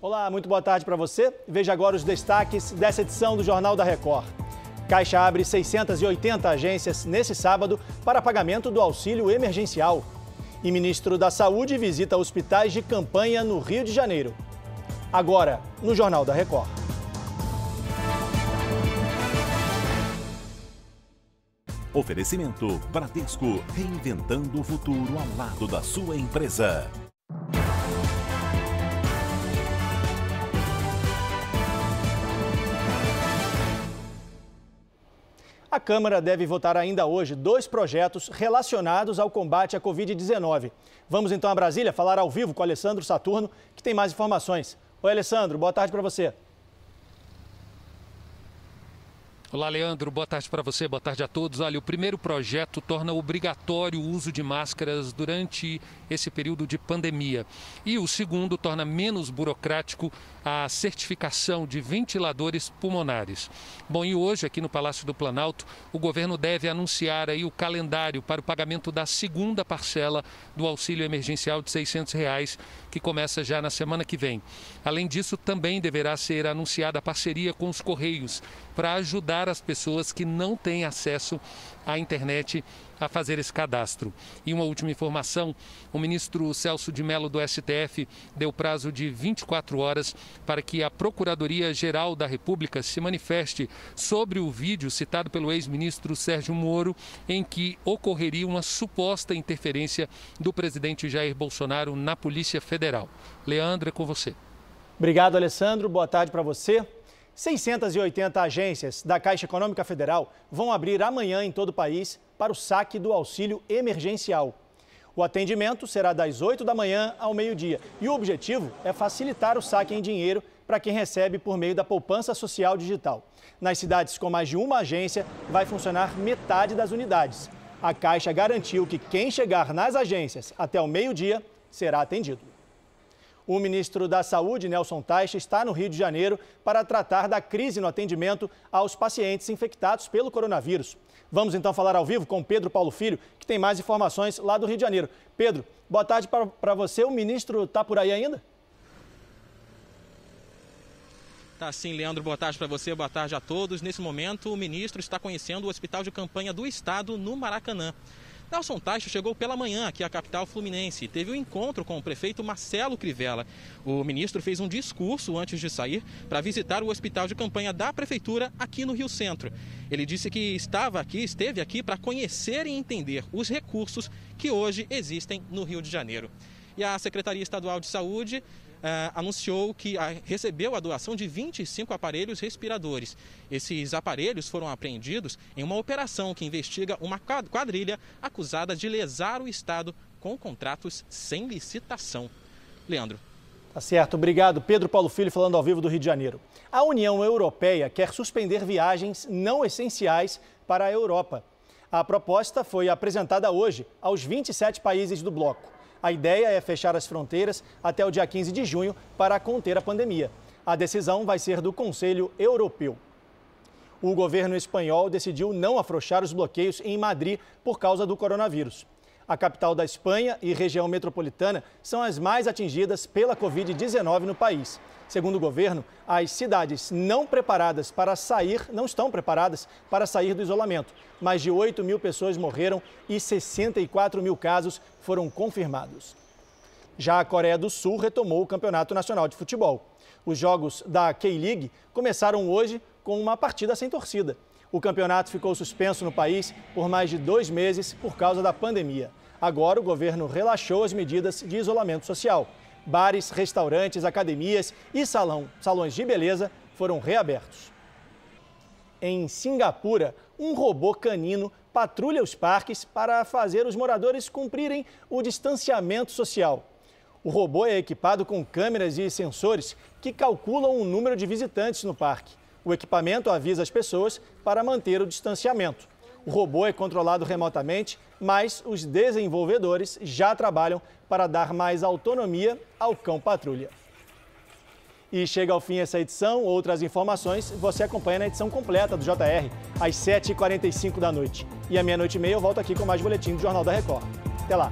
Olá, muito boa tarde para você. Veja agora os destaques dessa edição do Jornal da Record. Caixa abre 680 agências nesse sábado para pagamento do auxílio emergencial. E ministro da Saúde visita hospitais de campanha no Rio de Janeiro. Agora, no Jornal da Record. Oferecimento Bradesco reinventando o futuro ao lado da sua empresa. A Câmara deve votar ainda hoje dois projetos relacionados ao combate à Covid-19. Vamos então a Brasília falar ao vivo com o Alessandro Saturno, que tem mais informações. Oi, Alessandro, boa tarde para você. Olá, Leandro. Boa tarde para você, boa tarde a todos. Olha, o primeiro projeto torna obrigatório o uso de máscaras durante esse período de pandemia. E o segundo torna menos burocrático a certificação de ventiladores pulmonares. Bom, e hoje, aqui no Palácio do Planalto, o governo deve anunciar aí o calendário para o pagamento da segunda parcela do auxílio emergencial de R$ 600, reais, que começa já na semana que vem. Além disso, também deverá ser anunciada a parceria com os Correios para ajudar as pessoas que não têm acesso à internet a fazer esse cadastro. E uma última informação: o ministro Celso de Mello do STF deu prazo de 24 horas para que a Procuradoria-Geral da República se manifeste sobre o vídeo citado pelo ex-ministro Sérgio Moro, em que ocorreria uma suposta interferência do presidente Jair Bolsonaro na Polícia Federal. Leandro, é com você. Obrigado, Alessandro. Boa tarde para você. 680 agências da Caixa Econômica Federal vão abrir amanhã em todo o país para o saque do auxílio emergencial. O atendimento será das 8 da manhã ao meio-dia e o objetivo é facilitar o saque em dinheiro para quem recebe por meio da poupança social digital. Nas cidades com mais de uma agência, vai funcionar metade das unidades. A Caixa garantiu que quem chegar nas agências até o meio-dia será atendido. O ministro da Saúde, Nelson Taixa, está no Rio de Janeiro para tratar da crise no atendimento aos pacientes infectados pelo coronavírus. Vamos então falar ao vivo com Pedro Paulo Filho, que tem mais informações lá do Rio de Janeiro. Pedro, boa tarde para você. O ministro está por aí ainda? Tá sim, Leandro, boa tarde para você, boa tarde a todos. Nesse momento, o ministro está conhecendo o Hospital de Campanha do Estado no Maracanã. Nelson Taixo chegou pela manhã aqui à capital fluminense e teve um encontro com o prefeito Marcelo Crivella. O ministro fez um discurso antes de sair para visitar o hospital de campanha da prefeitura aqui no Rio Centro. Ele disse que estava aqui, esteve aqui para conhecer e entender os recursos que hoje existem no Rio de Janeiro. E a Secretaria Estadual de Saúde eh, anunciou que ah, recebeu a doação de 25 aparelhos respiradores. Esses aparelhos foram apreendidos em uma operação que investiga uma quadrilha acusada de lesar o Estado com contratos sem licitação. Leandro. Tá certo, obrigado. Pedro Paulo Filho falando ao vivo do Rio de Janeiro. A União Europeia quer suspender viagens não essenciais para a Europa. A proposta foi apresentada hoje aos 27 países do bloco. A ideia é fechar as fronteiras até o dia 15 de junho para conter a pandemia. A decisão vai ser do Conselho Europeu. O governo espanhol decidiu não afrouxar os bloqueios em Madrid por causa do coronavírus. A capital da Espanha e região metropolitana são as mais atingidas pela Covid-19 no país. Segundo o governo, as cidades não preparadas para sair, não estão preparadas para sair do isolamento. Mais de 8 mil pessoas morreram e 64 mil casos foram confirmados. Já a Coreia do Sul retomou o Campeonato Nacional de Futebol. Os jogos da K-League começaram hoje com uma partida sem torcida. O campeonato ficou suspenso no país por mais de dois meses por causa da pandemia. Agora o governo relaxou as medidas de isolamento social. Bares, restaurantes, academias e salão, salões de beleza foram reabertos. Em Singapura, um robô canino patrulha os parques para fazer os moradores cumprirem o distanciamento social. O robô é equipado com câmeras e sensores que calculam o número de visitantes no parque. O equipamento avisa as pessoas para manter o distanciamento. O robô é controlado remotamente, mas os desenvolvedores já trabalham para dar mais autonomia ao cão patrulha. E chega ao fim essa edição. Outras informações você acompanha na edição completa do JR, às 7h45 da noite. E à meia-noite e meia eu volto aqui com mais boletim do Jornal da Record. Até lá!